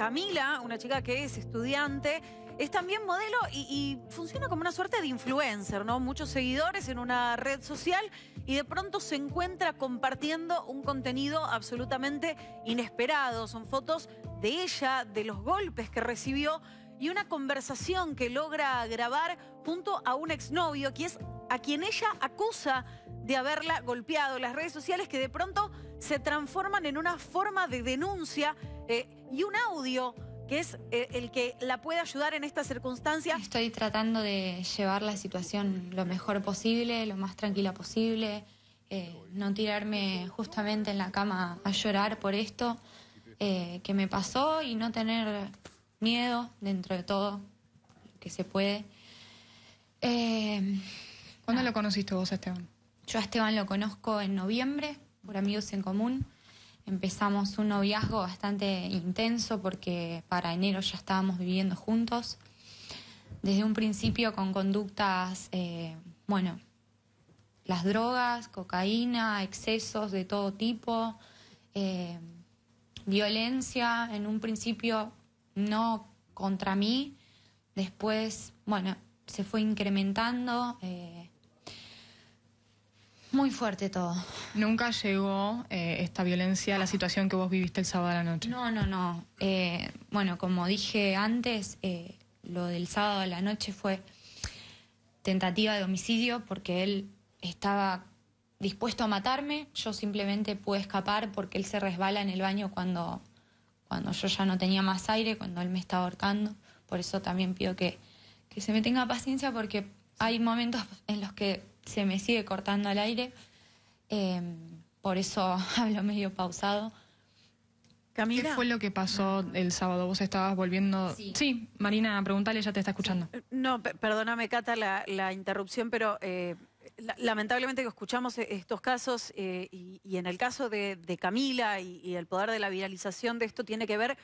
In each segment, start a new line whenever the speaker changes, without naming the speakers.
Camila, una chica que es estudiante, es también modelo y, funciona como una suerte de influencer, ¿no? Muchos seguidores en una red social y de pronto se encuentra compartiendo un contenido absolutamente inesperado. Son fotos de ella, de los golpes que recibió y una conversación que logra grabar junto a un exnovio, que es a quien ella acusa de haberla golpeado. Las redes sociales que de pronto se transforman en una forma de denuncia eh, y un audio que es eh, el que la puede ayudar en esta circunstancia. Estoy
tratando de llevar la situación lo mejor posible, lo más tranquila posible, eh, no tirarme justamente en la cama a llorar por esto que me pasó y no tener miedo dentro de todo que se puede. ¿Cuándo ah. lo conociste vos Esteban? Yo a Esteban lo conozco en noviembre por amigos en común. Empezamos un noviazgo bastante intenso porque para enero ya estábamos viviendo juntos. Desde un principio con conductas, eh, bueno, las drogas, cocaína, excesos de todo tipo, eh, violencia, en un principio no contra mí, después, bueno, se fue incrementando. Eh, muy fuerte todo. ¿Nunca llegó eh, esta violencia a la situación que vos viviste el sábado a la noche? No, no, no. Eh, bueno, como dije antes, eh, lo del sábado a la noche fue tentativa de homicidio porque él estaba dispuesto a matarme. Yo simplemente pude escapar porque él se resbala en el baño cuando, cuando yo ya no tenía más aire, cuando él me estaba ahorcando. Por eso también pido que, que se me tenga paciencia porque hay momentos en los que se me sigue cortando el aire, em, por eso hablo medio pausado. Camila. ¿Qué fue lo que pasó el sábado? ¿Vos estabas volviendo? Sí, Marina, pregúntale, ya te está escuchando.
No, perdóname, Cata, la, interrupción, pero eh, lamentablemente que escuchamos e-, estos casos eh, y, en el caso de, Camila y, el poder de la viralización de esto tiene que ver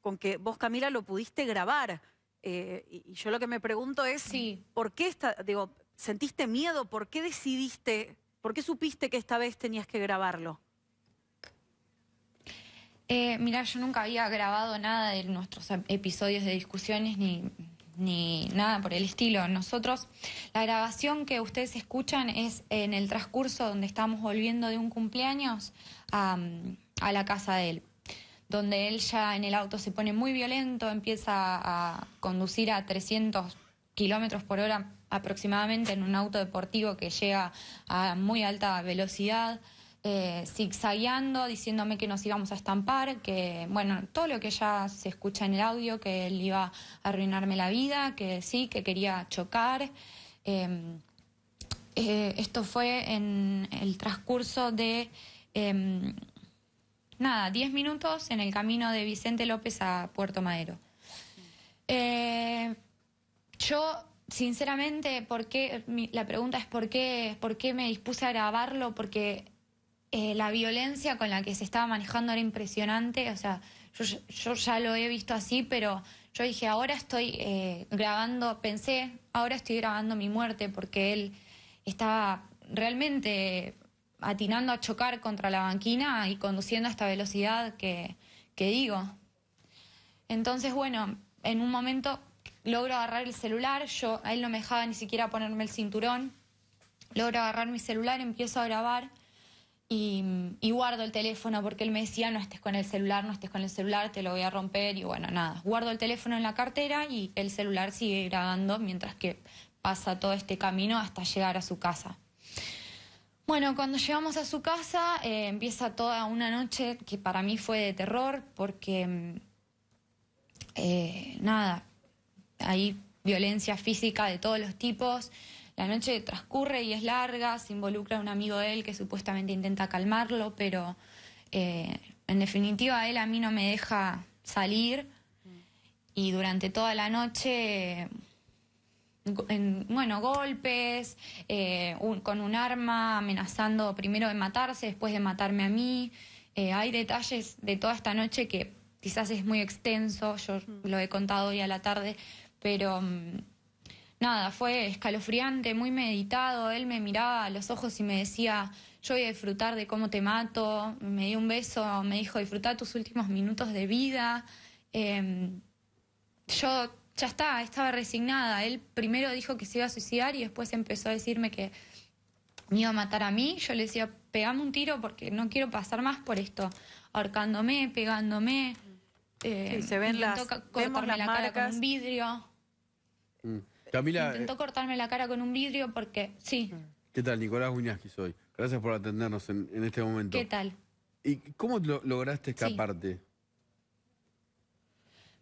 con que vos, Camila, lo pudiste grabar. Eh, y, yo lo que me pregunto es, ¿por qué está...? digo, ¿Sentiste miedo? ¿Por qué decidiste, por qué supiste que esta vez tenías que grabarlo?
Eh, mirá, mira, yo nunca había grabado nada de nuestros episodios de discusiones ni, nada por el estilo. Nosotros, la grabación que ustedes escuchan es en el transcurso donde estamos volviendo de un cumpleaños a, a la casa de él, donde él ya en el auto se pone muy violento, empieza a conducir a 300 kilómetros por hora aproximadamente en un auto deportivo que llega a muy alta velocidad, eh, zigzagueando, diciéndome que nos íbamos a estampar, que, bueno, todo lo que ya se escucha en el audio, que él iba a arruinarme la vida, que sí, que quería chocar. Em, eh, esto fue en el transcurso de, em, nada, 10 minutos en el camino de Vicente López a Puerto Madero. Eh, yo sinceramente, porque la pregunta es ¿por qué, por qué me dispuse a grabarlo? Porque eh, la violencia con la que se estaba manejando era impresionante. O sea, yo, ya lo he visto así, pero yo dije, ahora estoy eh, grabando, pensé, ahora estoy grabando mi muerte porque él estaba realmente atinando a chocar contra la banquina y conduciendo a esta velocidad que, que digo. Entonces, bueno, en un momento logro agarrar el celular, yo a él no me dejaba ni siquiera ponerme el cinturón, logro agarrar mi celular, empiezo a grabar y, guardo el teléfono porque él me decía no estés con el celular, no estés con el celular, te lo voy a romper y bueno, nada, guardo el teléfono en la cartera y el celular sigue grabando mientras que pasa todo este camino hasta llegar a su casa. Bueno, cuando llegamos a su casa eh, empieza toda una noche que para mí fue de terror porque, mm, eh, nada, hay violencia física de todos los tipos. La noche transcurre y es larga, se involucra un amigo de él que supuestamente intenta calmarlo, pero eh, en definitiva él a mí no me deja salir y durante toda la noche, en, bueno, golpes, eh, con un arma amenazando primero de matarse, después de matarme a mí. Eh, hay detalles de toda esta noche que quizás es muy extenso, yo lo he contado hoy a la tarde, pero mm, nada, fue escalofriante, muy meditado. Él me miraba a los ojos y me decía, yo voy a disfrutar de cómo te mato. Me dio un beso, me dijo, disfruta tus últimos minutos de vida. Em, yo ya está, estaba resignada. Él primero dijo que se iba a suicidar y después empezó a decirme que me iba a matar a mí. Yo le decía, pegame un tiro porque no quiero pasar más por esto. Ahorcándome, pegándome. Em, se ven las, vemos las la Cara con un vidrio.
Camila. Eh, Intentó
cortarme la cara con un vidrio porque. Sí.
¿Qué tal, Nicolás Buñasqui soy? Gracias por atendernos en, este momento. ¿Qué tal? ¿Y cómo lograste escaparte?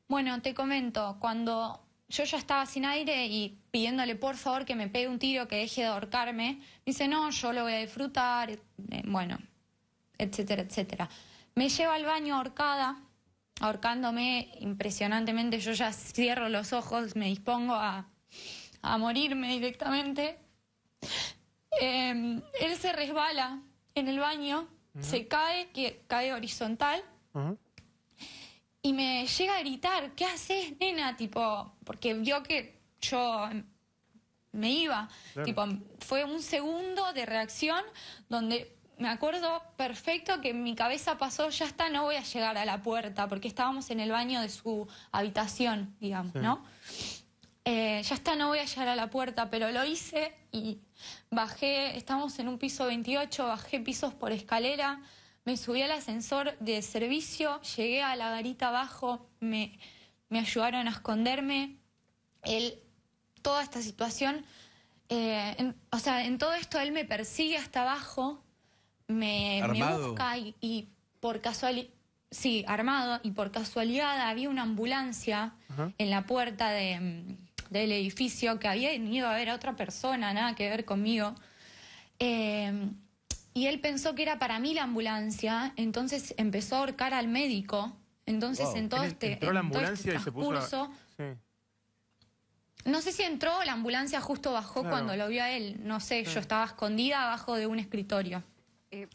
Bueno, te comento, cuando yo ya estaba sin aire y pidiéndole por favor que me pegue un tiro, que deje de ahorcarme, dice, no, yo lo voy a disfrutar, eh, bueno, etcétera, etcétera. Me lleva al baño ahorcada, ahorcándome impresionantemente. Yo ya cierro los ojos, me dispongo a, morirme directamente. Em, él se resbala en el baño, se cae, que cae horizontal. Y me llega a gritar, ¿qué haces, nena? Tipo, porque vio que yo me iba. Tipo, fue un segundo de reacción donde me acuerdo perfecto que mi cabeza pasó, ya está, no voy a llegar a la puerta, porque estábamos en el baño de su habitación, digamos, ¿no? Eh, ya está, no voy a llegar a la puerta, pero lo hice y bajé, estamos en un piso 28, bajé pisos por escalera, me subí al ascensor de servicio, llegué a la garita abajo, me, me ayudaron a esconderme, él, toda esta situación, eh, o sea, en todo esto él me persigue hasta abajo, me, busca y, por casualidad, sí, armado, y por casualidad había una ambulancia en la puerta mm, del edificio que había venido a ver a otra persona, nada que ver conmigo. Em, y él pensó que era para mí la ambulancia, entonces empezó a ahorcar al médico. Entonces en todo este, entró este No sé si entró, la ambulancia justo bajó cuando lo vio a él. No sé, yo estaba escondida abajo de un escritorio. Eh,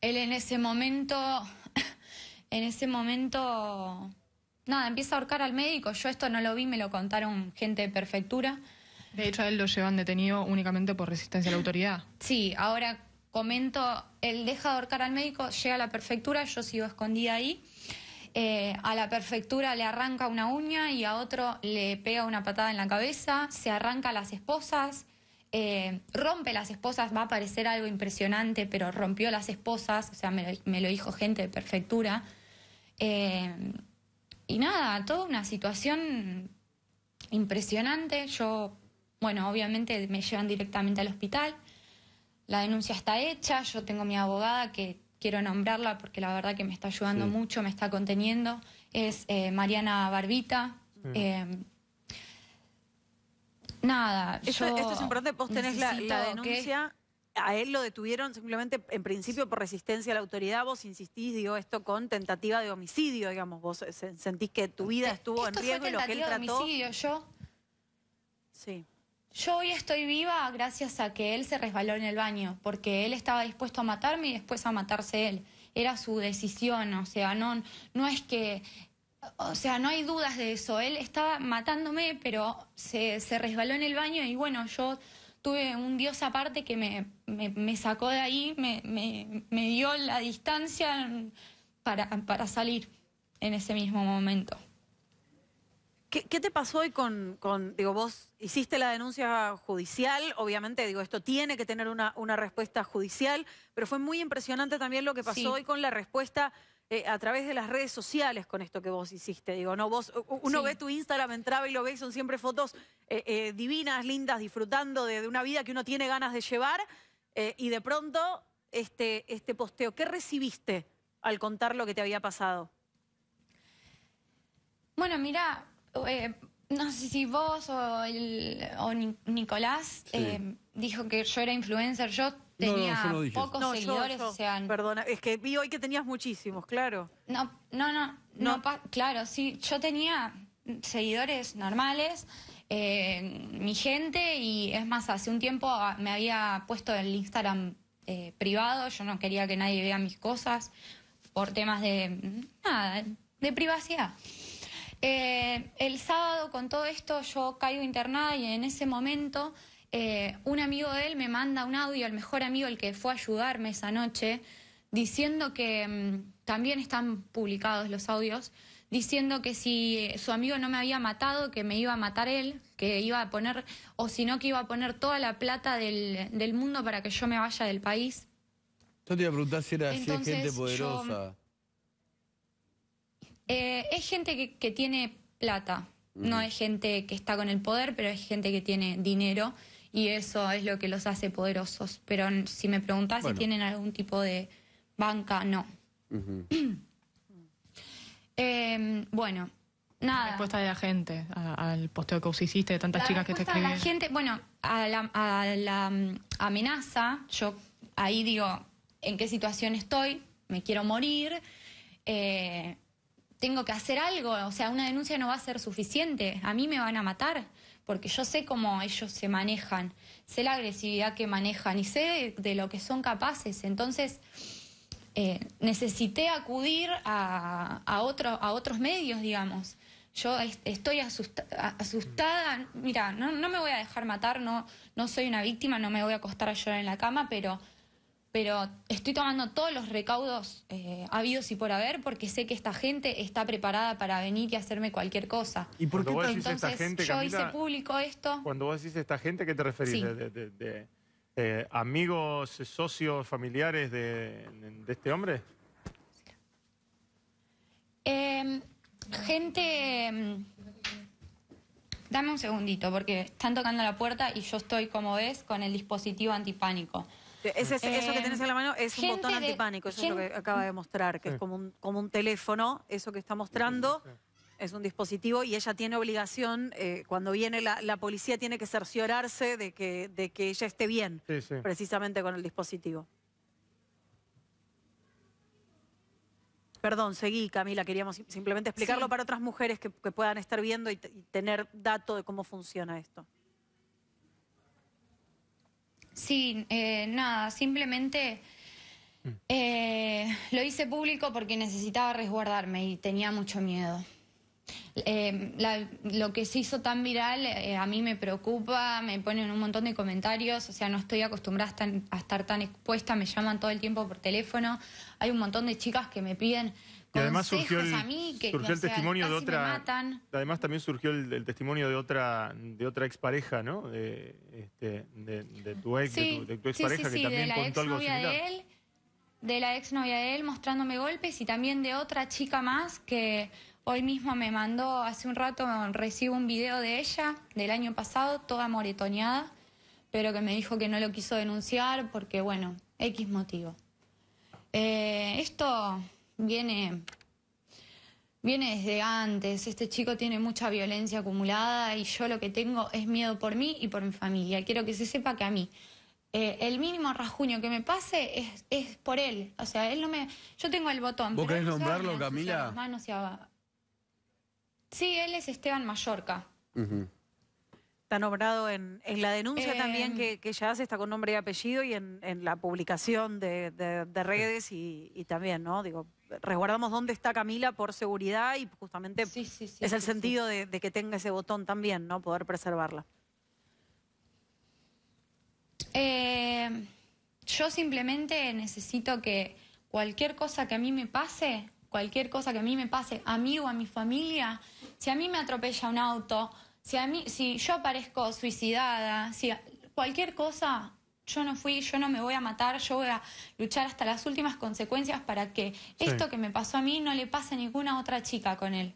él en ese momento, en ese momento, nada, empieza a ahorcar al médico. Yo esto no lo vi, me lo contaron gente de prefectura. De hecho, a él lo llevan detenido únicamente por resistencia a la autoridad. Sí, ahora comento, él deja de ahorcar al médico, llega a la prefectura, yo sigo escondida ahí. Eh, a la prefectura le arranca una uña y a otro le pega una patada en la cabeza, se arranca a las esposas, eh, rompe las esposas, va a parecer algo impresionante, pero rompió las esposas, o sea, me lo, dijo gente de prefectura. Eh, y nada, toda una situación impresionante. Yo, bueno, obviamente me llevan directamente al hospital. La denuncia está hecha, yo tengo mi abogada que quiero nombrarla porque la verdad que me está ayudando mucho, me está conteniendo. Es eh, Mariana Barbita. Nada, esto, es importante, vos tenés la, denuncia.
A él lo detuvieron simplemente, en principio, por resistencia a la autoridad. Vos insistís, digo, esto con tentativa de homicidio, digamos. Vos sentís que tu vida estuvo en riesgo y lo que él trató... homicidio, yo... Sí.
Yo hoy estoy viva gracias a que él se resbaló en el baño, porque él estaba dispuesto a matarme y después a matarse él. Era su decisión, o sea, no, no es que o sea, no hay dudas de eso. Él estaba matándome, pero se, resbaló en el baño y bueno, yo tuve un Dios aparte que me, me, sacó de ahí, me, dio la distancia para, para salir en ese mismo momento.
¿Qué, te pasó hoy con, digo, vos hiciste la denuncia judicial, obviamente, digo, esto tiene que tener una, una respuesta judicial, pero fue muy impresionante también lo que pasó hoy con la respuesta eh, a través de las redes sociales con esto que vos hiciste. Digo, no, vos, uno ve tu Instagram, entraba y lo ve, son siempre fotos eh, eh, divinas, lindas, disfrutando de, una vida que uno tiene ganas de llevar. y de pronto, este, este posteo, ¿qué recibiste al contar lo que te había pasado?
Bueno, mira, no sé si vos o, el, o Nicolás dijo que yo era influencer. Yo tenía pocos seguidores, o sea... Perdona,
es que vi hoy que tenías muchísimos, claro.
No, no, no, claro, sí, yo tenía seguidores normales, eh, mi gente, y es más, hace un tiempo me había puesto el Instagram eh, privado, yo no quería que nadie vea mis cosas por temas de, nada, de privacidad. Eh, el sábado con todo esto yo caigo internada y en ese momento eh, un amigo de él me manda un audio, el mejor amigo, el que fue a ayudarme esa noche, diciendo que mm, también están publicados los audios, diciendo que si su amigo no me había matado, que me iba a matar él, que iba a poner, o si no, que iba a poner toda la plata del, mundo para que yo me vaya del país. Yo te iba a preguntar si era gente poderosa. Eh, es gente que, tiene plata, no es gente que está con el poder, pero es gente que tiene dinero y eso es lo que los hace poderosos. Pero si me preguntás si tienen algún tipo de banca, no. Em, bueno, nada. La respuesta de la gente al posteo que vos hiciste de tantas chicas que te escribieron. gente, bueno, a la, mm, amenaza, yo ahí digo en qué situación estoy, me quiero morir. Eh, tengo que hacer algo, o sea, una denuncia no va a ser suficiente, a mí me van a matar porque yo sé cómo ellos se manejan, sé la agresividad que manejan y sé de, lo que son capaces. Entonces, eh, necesité acudir a, otro, a otros medios, digamos. Yo estoy asustada, mira, no, no, me voy a dejar matar, no, no soy una víctima, no me voy a acostar a llorar en la cama, pero pero estoy tomando todos los recaudos eh, habidos y por haber porque sé que esta gente está preparada para venir y hacerme cualquier cosa. ¿Y por qué yo hice público esto.
Cuando vos decís esta gente, ¿qué te referís? De, eh, amigos, socios, familiares de, este hombre?
Em, gente... Em, dame un segundito porque están tocando la puerta y yo estoy, como
ves, con el dispositivo antipánico eso que tienes en la mano es un botón antipánico, eso es lo que acaba de mostrar, que es como un, teléfono, eso que está mostrando. es un dispositivo y ella tiene obligación, eh, cuando viene la, policía tiene que cerciorarse de que, de que ella esté bien, precisamente con el dispositivo. Perdón, seguí Camila, queríamos simplemente explicarlo para otras mujeres que, puedan estar viendo y, y tener dato de cómo funciona esto.
Sí, eh, nada, simplemente mm. eh, lo hice público porque necesitaba resguardarme y tenía mucho miedo. Eh, lo que se hizo tan viral a mí me preocupa, me ponen un montón de comentarios, o sea, no estoy acostumbrada a estar tan expuesta, me llaman todo el tiempo por teléfono, hay un montón de chicas que me piden y además surgió el, testimonio de otra.
Además también surgió el, testimonio de otra de otra expareja, ¿no? De, este, de, tu ex, de, tu, expareja que también contó algo similar. De él,
de la exnovia de él mostrándome golpes y también de otra chica más que hoy mismo me mandó, hace un rato recibo un video de ella del año pasado, toda moretoneada, pero que me dijo que no lo quiso denunciar porque, bueno, X motivo. Eh, esto viene, viene desde antes. Este chico tiene mucha violencia acumulada y yo lo que tengo es miedo por mí y por mi familia. Quiero que se sepa que a mí eh, el mínimo rajuño que me pase es, es, por él. O sea, él no me. Yo tengo el botón. ¿Vos querés nombrarlo, Camila? Sí,
él es Esteban Mallorca. Está nombrado en, la denuncia eh, también que, que, ya hace, está con nombre y apellido, y en, la publicación de, redes y, y, también, ¿no? Digo, resguardamos dónde está Camila por seguridad y justamente es el sentido de, que tenga ese botón también, ¿no? Poder preservarla.
Eh, yo simplemente necesito que cualquier cosa que a mí me pase, cualquier cosa que a mí me pase, a mí o a mi familia, si a mí me atropella un auto, si, a mí, si yo aparezco suicidada, si cualquier cosa, yo no fui, yo no me voy a matar, yo voy a luchar hasta las últimas consecuencias para que esto que me pasó a mí no le pase a ninguna otra chica con él.